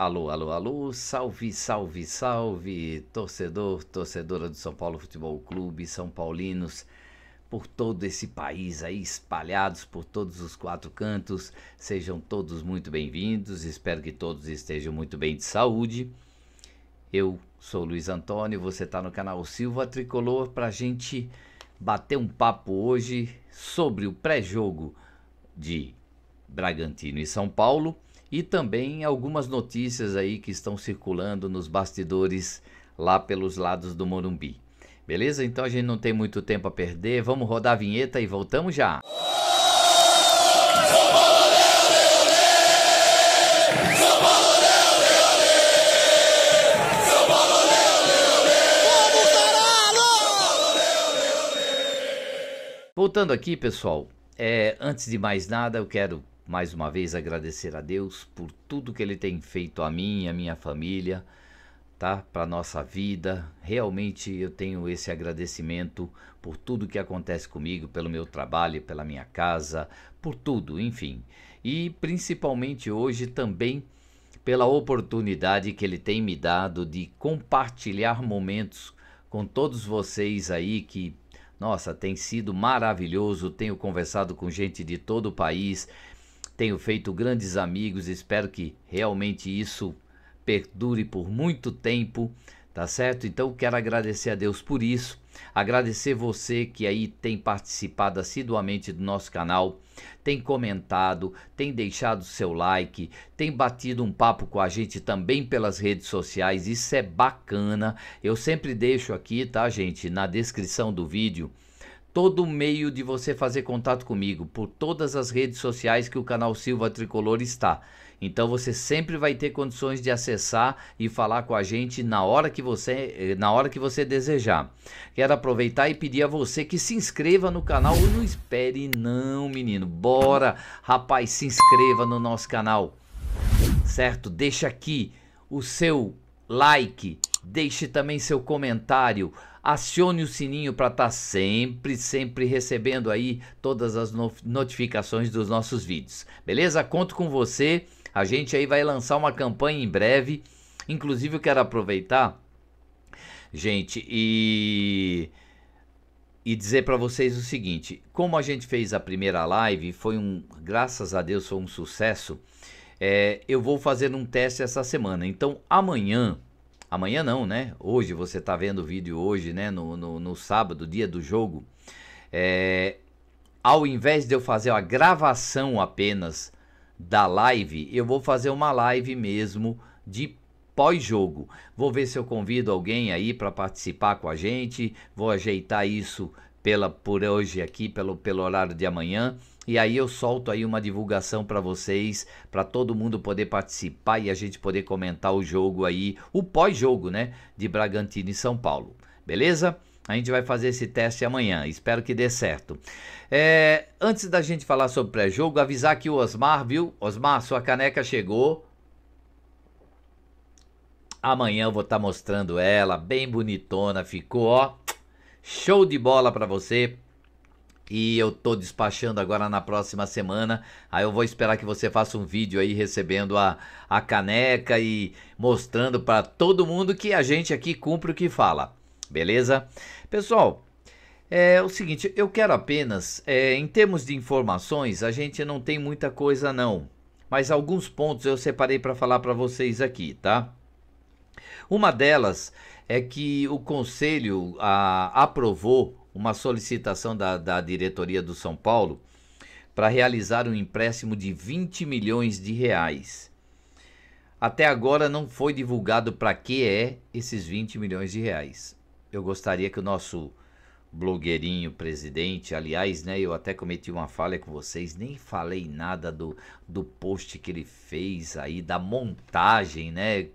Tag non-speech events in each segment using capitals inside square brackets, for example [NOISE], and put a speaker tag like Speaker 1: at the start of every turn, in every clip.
Speaker 1: Alô, alô, alô, salve, salve, salve, torcedor, torcedora do São Paulo Futebol Clube, São Paulinos, por todo esse país aí, espalhados por todos os quatro cantos, sejam todos muito bem-vindos, espero que todos estejam muito bem de saúde. Eu sou Luiz Antônio, você está no canal Silva Tricolor para gente bater um papo hoje sobre o pré-jogo de Bragantino e São Paulo e também algumas notícias aí que estão circulando nos bastidores lá pelos lados do Morumbi. Beleza? Então a gente não tem muito tempo a perder. Vamos rodar a vinheta e voltamos já. Voltando aqui, pessoal, é, antes de mais nada, eu quero mais uma vez agradecer a Deus por tudo que Ele tem feito a mim e a minha família, tá? Para nossa vida. Realmente eu tenho esse agradecimento por tudo que acontece comigo, pelo meu trabalho, pela minha casa, por tudo, enfim. E principalmente hoje também pela oportunidade que Ele tem me dado de compartilhar momentos com todos vocês aí que nossa, tem sido maravilhoso. Tenho conversado com gente de todo o país tenho feito grandes amigos, espero que realmente isso perdure por muito tempo, tá certo? Então quero agradecer a Deus por isso, agradecer você que aí tem participado assiduamente do nosso canal, tem comentado, tem deixado seu like, tem batido um papo com a gente também pelas redes sociais, isso é bacana. Eu sempre deixo aqui, tá, gente, na descrição do vídeo todo meio de você fazer contato comigo, por todas as redes sociais que o canal Silva Tricolor está. Então você sempre vai ter condições de acessar e falar com a gente na hora que você, eh, na hora que você desejar. Quero aproveitar e pedir a você que se inscreva no canal. Não espere não, menino. Bora, rapaz, se inscreva no nosso canal. Certo? Deixa aqui o seu like, deixe também seu comentário acione o sininho para estar tá sempre, sempre recebendo aí todas as notificações dos nossos vídeos. Beleza? Conto com você. A gente aí vai lançar uma campanha em breve. Inclusive eu quero aproveitar, gente, e e dizer para vocês o seguinte: como a gente fez a primeira live, foi um, graças a Deus, foi um sucesso. É, eu vou fazer um teste essa semana. Então amanhã amanhã não, né? Hoje, você está vendo o vídeo hoje, né? No, no, no sábado, dia do jogo. É, ao invés de eu fazer a gravação apenas da live, eu vou fazer uma live mesmo de pós-jogo. Vou ver se eu convido alguém aí para participar com a gente, vou ajeitar isso pela por hoje aqui, pelo, pelo horário de amanhã. E aí eu solto aí uma divulgação para vocês, para todo mundo poder participar e a gente poder comentar o jogo aí, o pós-jogo, né, de Bragantino e São Paulo. Beleza? A gente vai fazer esse teste amanhã, espero que dê certo. É, antes da gente falar sobre pré-jogo, avisar que o Osmar, viu? Osmar, sua caneca chegou. Amanhã eu vou estar tá mostrando ela, bem bonitona, ficou, ó Show de bola para você. E eu tô despachando agora na próxima semana. Aí eu vou esperar que você faça um vídeo aí recebendo a, a caneca e mostrando para todo mundo que a gente aqui cumpre o que fala. Beleza? Pessoal, é o seguinte, eu quero apenas, é, em termos de informações, a gente não tem muita coisa não, mas alguns pontos eu separei para falar para vocês aqui, tá? Uma delas é que o Conselho a, aprovou uma solicitação da, da diretoria do São Paulo para realizar um empréstimo de 20 milhões de reais. Até agora não foi divulgado para que é esses 20 milhões de reais. Eu gostaria que o nosso blogueirinho presidente, aliás, né, eu até cometi uma falha com vocês, nem falei nada do, do post que ele fez aí, da montagem, né?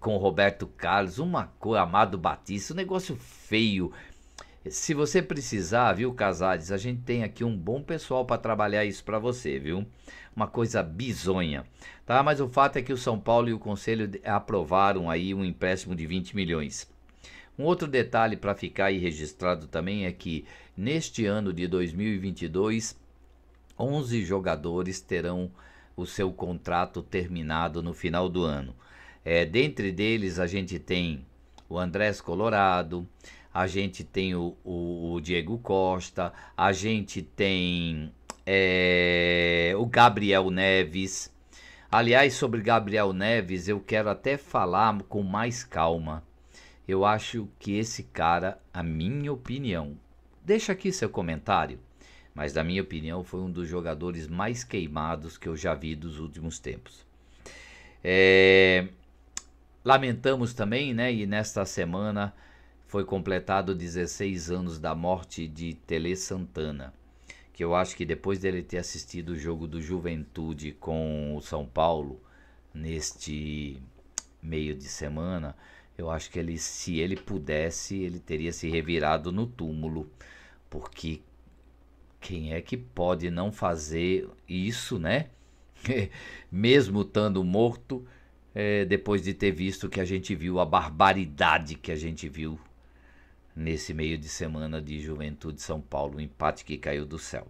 Speaker 1: com Roberto Carlos, uma coisa, Amado Batista, um negócio feio. Se você precisar, viu, Casares, a gente tem aqui um bom pessoal para trabalhar isso para você, viu? Uma coisa bizonha, tá? Mas o fato é que o São Paulo e o Conselho aprovaram aí um empréstimo de 20 milhões. Um outro detalhe para ficar aí registrado também é que neste ano de 2022, 11 jogadores terão o seu contrato terminado no final do ano. É, dentre deles a gente tem o Andrés Colorado, a gente tem o, o, o Diego Costa, a gente tem é, o Gabriel Neves. Aliás, sobre Gabriel Neves, eu quero até falar com mais calma. Eu acho que esse cara, a minha opinião, deixa aqui seu comentário, mas na minha opinião foi um dos jogadores mais queimados que eu já vi dos últimos tempos. É, Lamentamos também, né? E nesta semana foi completado 16 anos da morte de Tele Santana, que eu acho que depois dele ter assistido o jogo do Juventude com o São Paulo neste meio de semana, eu acho que ele, se ele pudesse, ele teria se revirado no túmulo, porque quem é que pode não fazer isso, né? [LAUGHS] Mesmo estando morto, é, depois de ter visto que a gente viu, a barbaridade que a gente viu nesse meio de semana de Juventude São Paulo, o um empate que caiu do céu.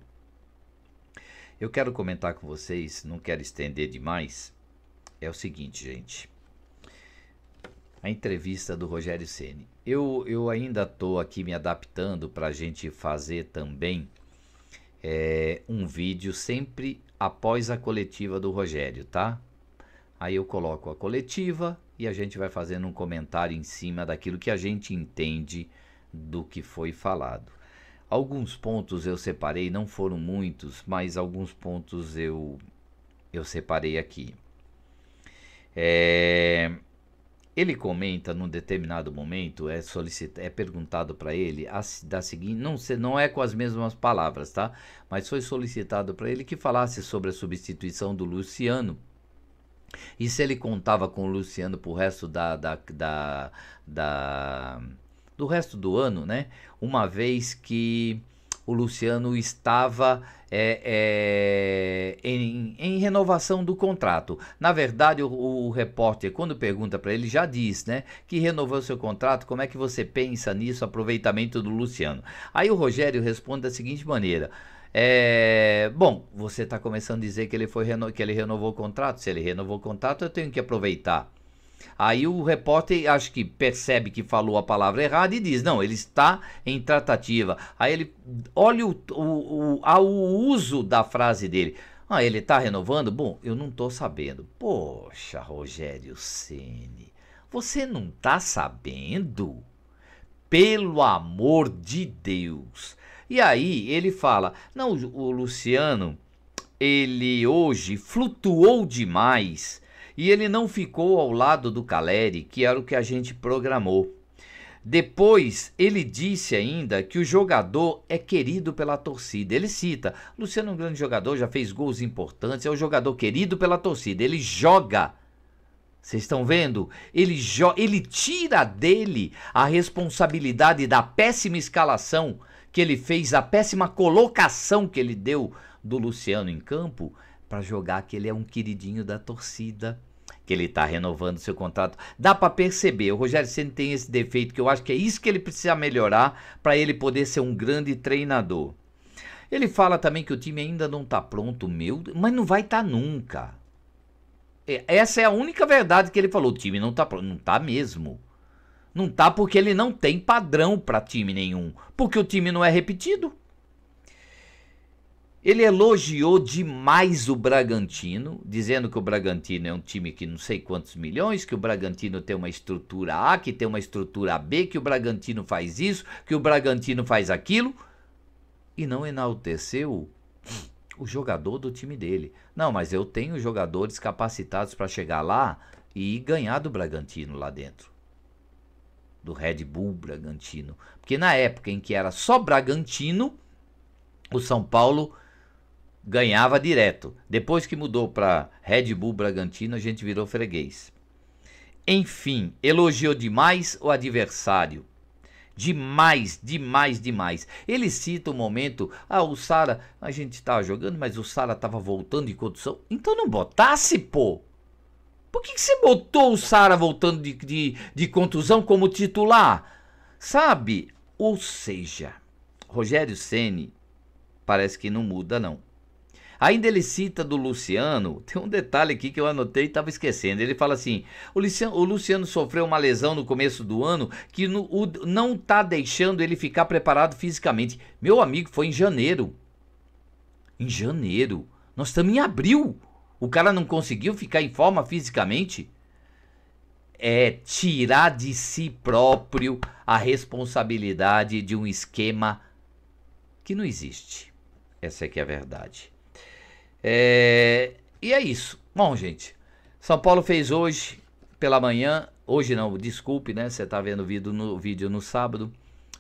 Speaker 1: Eu quero comentar com vocês, não quero estender demais, é o seguinte, gente. A entrevista do Rogério Ceni. Eu, eu ainda estou aqui me adaptando para a gente fazer também é, um vídeo sempre após a coletiva do Rogério, tá? Aí eu coloco a coletiva e a gente vai fazendo um comentário em cima daquilo que a gente entende do que foi falado. Alguns pontos eu separei, não foram muitos, mas alguns pontos eu eu separei aqui. É, ele comenta num determinado momento, é, solicita, é perguntado para ele a, da seguinte, não, não é com as mesmas palavras, tá? Mas foi solicitado para ele que falasse sobre a substituição do Luciano e se ele contava com o Luciano pro resto da, da, da, da do resto do ano, né? Uma vez que o Luciano estava é, é, em, em, renovação do contrato. Na verdade, o, o repórter, quando pergunta para ele, já diz né, que renovou seu contrato. Como é que você pensa nisso, aproveitamento do Luciano? Aí o Rogério responde da seguinte maneira. É, bom, você está começando a dizer que ele, foi reno... que ele renovou o contrato. Se ele renovou o contrato, eu tenho que aproveitar. Aí o repórter acho que percebe que falou a palavra errada e diz: não, ele está em tratativa. Aí ele olha o, o, o, uso da frase dele. Ah, ele está renovando? Bom, eu não estou sabendo. Poxa, Rogério Ceni, você não está sabendo? Pelo amor de Deus, e aí ele fala: não, o Luciano, ele hoje flutuou demais e ele não ficou ao lado do Caleri, que era o que a gente programou. Depois, ele disse ainda que o jogador é querido pela torcida. Ele cita: Luciano é um grande jogador, já fez gols importantes, é um jogador querido pela torcida. Ele joga. Vocês estão vendo? Ele, ele tira dele a responsabilidade da péssima escalação que ele fez, a péssima colocação que ele deu do Luciano em campo para jogar, que ele é um queridinho da torcida, que ele está renovando seu contrato. Dá para perceber, o Rogério Ceni tem esse defeito que eu acho que é isso que ele precisa melhorar para ele poder ser um grande treinador. Ele fala também que o time ainda não está pronto, meu, mas não vai estar tá nunca. É, essa é a única verdade que ele falou. O time não está pronto, não está mesmo. Não tá porque ele não tem padrão para time nenhum, porque o time não é repetido. Ele elogiou demais o Bragantino, dizendo que o Bragantino é um time que não sei quantos milhões, que o Bragantino tem uma estrutura A, que tem uma estrutura B, que o Bragantino faz isso, que o Bragantino faz aquilo, e não enalteceu o jogador do time dele. Não, mas eu tenho jogadores capacitados para chegar lá e ganhar do Bragantino lá dentro do Red Bull Bragantino. Porque na época em que era só Bragantino, o São Paulo ganhava direto. Depois que mudou para Red Bull Bragantino, a gente virou freguês. Enfim, elogiou demais o adversário. Demais, demais, demais. Ele cita o um momento, ah, o Sara, a gente estava tá jogando, mas o Sara estava voltando de condução. Então não botasse, pô. Por que, que você botou o Sara voltando de, de, de contusão como titular? Sabe? Ou seja, Rogério Ceni parece que não muda, não. Ainda ele cita do Luciano, [LAUGHS] tem um detalhe aqui que eu anotei e estava esquecendo. Ele fala assim: o Luciano, o Luciano, sofreu uma lesão no começo do ano que no, o, não tá deixando ele ficar preparado fisicamente. Meu amigo, foi em janeiro. Em janeiro. Nós estamos em abril o cara não conseguiu ficar em forma fisicamente, é tirar de si próprio a responsabilidade de um esquema que não existe. Essa é que é a verdade. É, e é isso. Bom, gente, São Paulo fez hoje pela manhã, hoje não, desculpe, né? Você está vendo o vídeo no, vídeo no sábado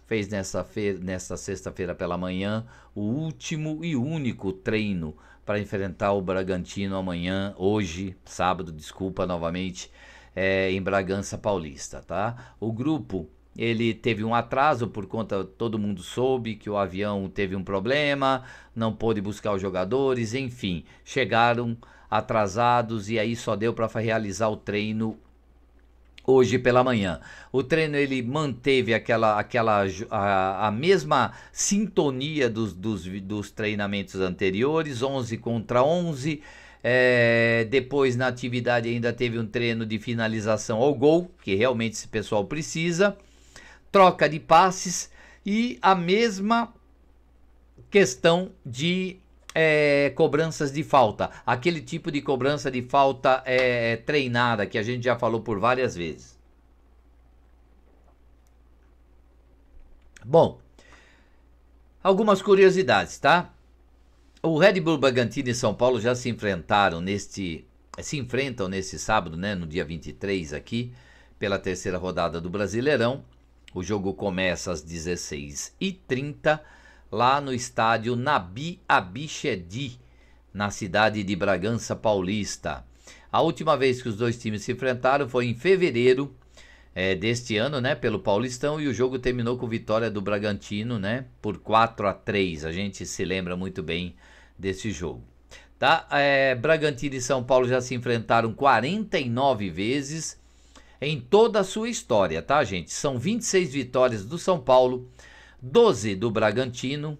Speaker 1: fez nessa, fe nessa sexta-feira pela manhã o último e único treino para enfrentar o Bragantino amanhã, hoje, sábado, desculpa novamente, é, em Bragança Paulista, tá? O grupo ele teve um atraso por conta todo mundo soube que o avião teve um problema, não pôde buscar os jogadores, enfim, chegaram atrasados e aí só deu para realizar o treino hoje pela manhã. O treino ele manteve aquela, aquela a, a mesma sintonia dos, dos, dos, treinamentos anteriores, 11 contra 11. É, depois na atividade ainda teve um treino de finalização ao gol, que realmente esse pessoal precisa. Troca de passes e a mesma questão de é, cobranças de falta, aquele tipo de cobrança de falta é, é, treinada que a gente já falou por várias vezes. Bom, algumas curiosidades, tá? O Red Bull Bragantino e São Paulo já se enfrentaram neste se enfrentam nesse sábado, né, no dia 23 aqui, pela terceira rodada do Brasileirão. O jogo começa às 16h30 lá no estádio Nabi Abichedi, na cidade de Bragança Paulista. A última vez que os dois times se enfrentaram foi em fevereiro é, deste ano, né, pelo Paulistão, e o jogo terminou com vitória do Bragantino, né, por 4 a 3. A gente se lembra muito bem desse jogo. Tá? É, Bragantino e São Paulo já se enfrentaram 49 vezes em toda a sua história, tá, gente? São 26 vitórias do São Paulo, 12 do Bragantino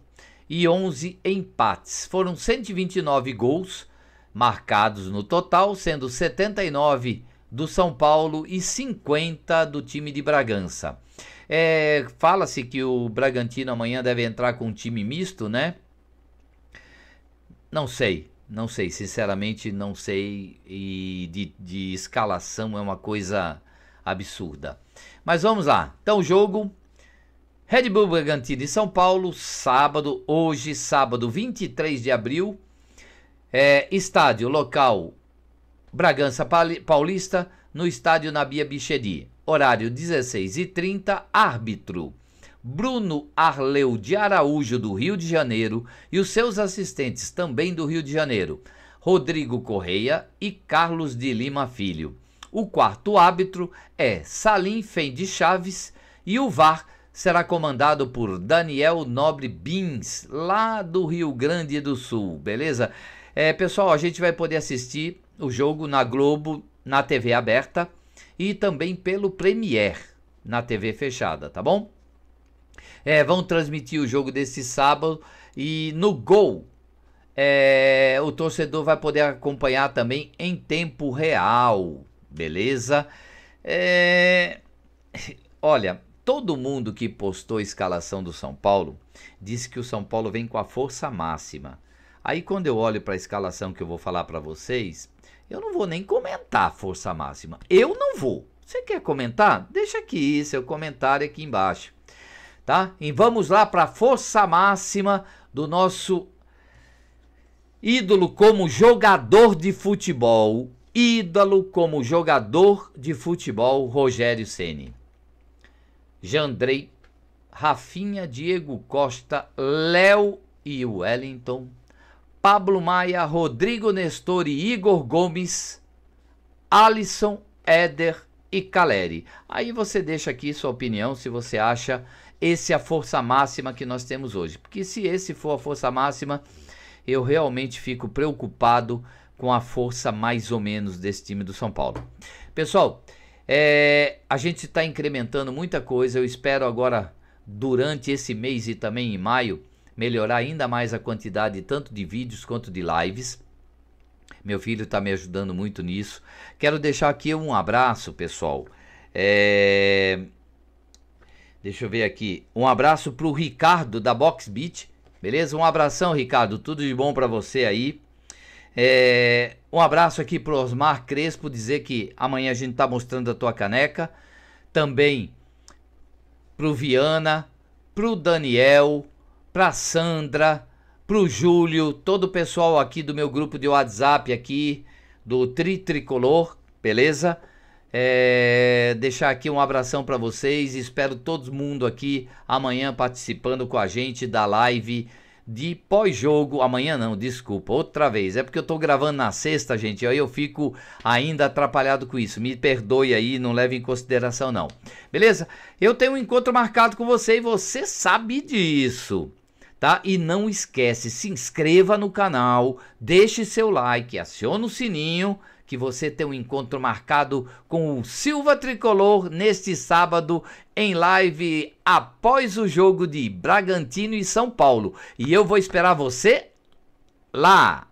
Speaker 1: e 11 empates. Foram 129 gols marcados no total, sendo 79 do São Paulo e 50 do time de Bragança. É, Fala-se que o Bragantino amanhã deve entrar com um time misto, né? Não sei, não sei, sinceramente não sei. E de, de escalação é uma coisa absurda. Mas vamos lá. Então, o jogo Red Bull Bragantino e São Paulo, sábado, hoje, sábado 23 de abril, é, estádio local Bragança Paulista, no estádio Nabia Bichedi, horário 16h30, árbitro. Bruno Arleu de Araújo, do Rio de Janeiro, e os seus assistentes também do Rio de Janeiro, Rodrigo Correia e Carlos de Lima Filho. O quarto árbitro é Salim Fendi Chaves e o VAR será comandado por Daniel Nobre Bins, lá do Rio Grande do Sul, beleza? É, pessoal, a gente vai poder assistir o jogo na Globo, na TV aberta e também pelo Premier, na TV fechada, tá bom? É, vão transmitir o jogo desse sábado e no gol é, o torcedor vai poder acompanhar também em tempo real, beleza? É, [LAUGHS] olha, Todo mundo que postou a escalação do São Paulo disse que o São Paulo vem com a força máxima. Aí quando eu olho para a escalação que eu vou falar para vocês, eu não vou nem comentar a força máxima. Eu não vou. Você quer comentar? Deixa aqui seu comentário aqui embaixo. Tá? E vamos lá para a força máxima do nosso ídolo como jogador de futebol, ídolo como jogador de futebol Rogério Ceni. Jandrei, Rafinha, Diego Costa, Léo e Wellington, Pablo Maia, Rodrigo Nestor e Igor Gomes, Alisson, Éder e Caleri. Aí você deixa aqui sua opinião se você acha esse é a força máxima que nós temos hoje. Porque se esse for a força máxima, eu realmente fico preocupado com a força mais ou menos desse time do São Paulo. Pessoal, é, a gente está incrementando muita coisa. Eu espero agora, durante esse mês e também em maio, melhorar ainda mais a quantidade tanto de vídeos quanto de lives. Meu filho está me ajudando muito nisso. Quero deixar aqui um abraço, pessoal. É... Deixa eu ver aqui. Um abraço para o Ricardo da Box Beat. Beleza? Um abração, Ricardo. Tudo de bom para você aí. É, um abraço aqui o Osmar Crespo, dizer que amanhã a gente está mostrando a tua caneca. Também o Viana, o Daniel, para Sandra, o Júlio, todo o pessoal aqui do meu grupo de WhatsApp aqui, do Tri Tricolor, beleza? É, deixar aqui um abração para vocês. Espero todo mundo aqui amanhã participando com a gente da live de pós-jogo. Amanhã não, desculpa, outra vez. É porque eu tô gravando na sexta, gente, aí eu fico ainda atrapalhado com isso. Me perdoe aí, não leve em consideração não. Beleza? Eu tenho um encontro marcado com você e você sabe disso. Tá? E não esquece, se inscreva no canal, deixe seu like, acione o sininho que você tem um encontro marcado com o Silva Tricolor neste sábado em live após o jogo de Bragantino e São Paulo. E eu vou esperar você lá.